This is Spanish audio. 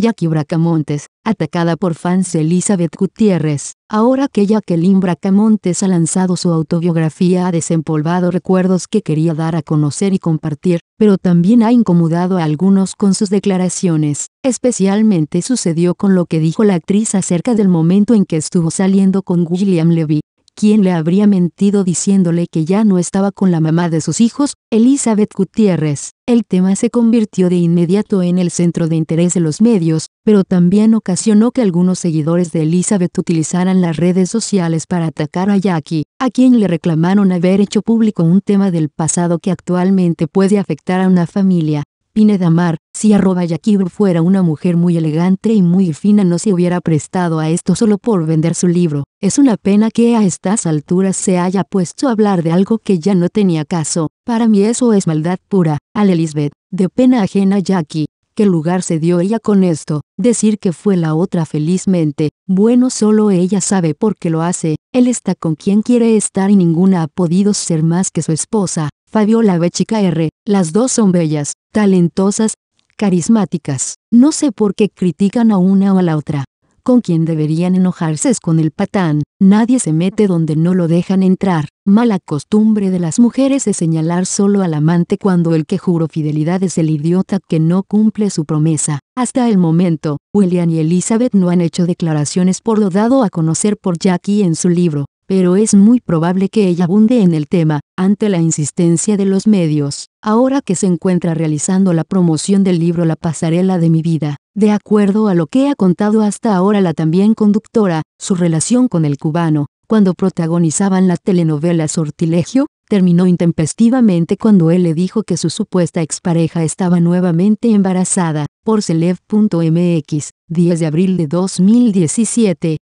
Jackie Bracamontes, atacada por fans de Elizabeth Gutiérrez. Ahora que Jacqueline Bracamontes ha lanzado su autobiografía ha desempolvado recuerdos que quería dar a conocer y compartir, pero también ha incomodado a algunos con sus declaraciones. Especialmente sucedió con lo que dijo la actriz acerca del momento en que estuvo saliendo con William Levy. ¿Quién le habría mentido diciéndole que ya no estaba con la mamá de sus hijos, Elizabeth Gutiérrez? El tema se convirtió de inmediato en el centro de interés de los medios, pero también ocasionó que algunos seguidores de Elizabeth utilizaran las redes sociales para atacar a Jackie, a quien le reclamaron haber hecho público un tema del pasado que actualmente puede afectar a una familia. Pineda si arroba fuera una mujer muy elegante y muy fina no se hubiera prestado a esto solo por vender su libro. Es una pena que a estas alturas se haya puesto a hablar de algo que ya no tenía caso. Para mí eso es maldad pura. Al Elizabeth, de pena ajena Jackie. ¿Qué lugar se dio ella con esto? Decir que fue la otra felizmente. Bueno, solo ella sabe por qué lo hace. Él está con quien quiere estar y ninguna ha podido ser más que su esposa. Fabiola B. Chica R. Las dos son bellas, talentosas, carismáticas. No sé por qué critican a una o a la otra. Con quien deberían enojarse es con el patán. Nadie se mete donde no lo dejan entrar. Mala costumbre de las mujeres es señalar solo al amante cuando el que juró fidelidad es el idiota que no cumple su promesa. Hasta el momento, William y Elizabeth no han hecho declaraciones por lo dado a conocer por Jackie en su libro pero es muy probable que ella abunde en el tema, ante la insistencia de los medios, ahora que se encuentra realizando la promoción del libro La pasarela de mi vida. De acuerdo a lo que ha contado hasta ahora la también conductora, su relación con el cubano, cuando protagonizaban la telenovela Sortilegio, terminó intempestivamente cuando él le dijo que su supuesta expareja estaba nuevamente embarazada, por Celeb.mx, 10 de abril de 2017,